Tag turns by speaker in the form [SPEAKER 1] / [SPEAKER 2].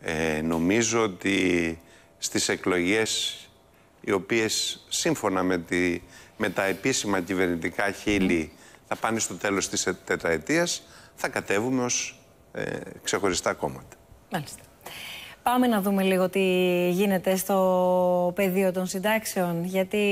[SPEAKER 1] Ε, νομίζω ότι στις εκλογές οι οποίες σύμφωνα με, τη, με τα επίσημα κυβερνητικά χείλη θα πάνε στο τέλος της τετραετίας, θα κατέβουμε ως ε, ξεχωριστά κόμματα.
[SPEAKER 2] Μάλιστα. Πάμε να δούμε λίγο τι γίνεται στο πεδίο των συντάξεων, γιατί...